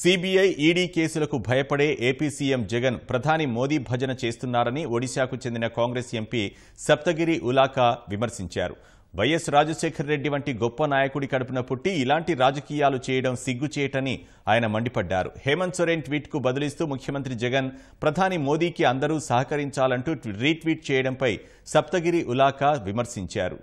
CBI ED కేసులకు భయపడే AP CM Jagan ప్రధాని మోదీ భజన చేస్తున్నారని ఒడిశాకు చెందిన కాంగ్రెస్ ఎంపీ సప్తగిరి ఉలాకా విమర్శించారు వైఎస్ రాజశేఖర రెడ్డి వంటి గొప్ప నాయకుడి కడుపున పుట్టి ఇలాంటి రాజకీయాలు చేయడం సిగ్గుచేటని ఆయన మండిపడ్డారు హేమంత్ సోరెన్ ట్వీట్కు బదులిస్తూ ముఖ్యమంత్రి జగన్ ప్రధాని మోదీకి అందరూ సహకరించాలంటూ రీట్వీట్ చేయడంపై సప్తగిరి ఉలాకా విమర్శించారు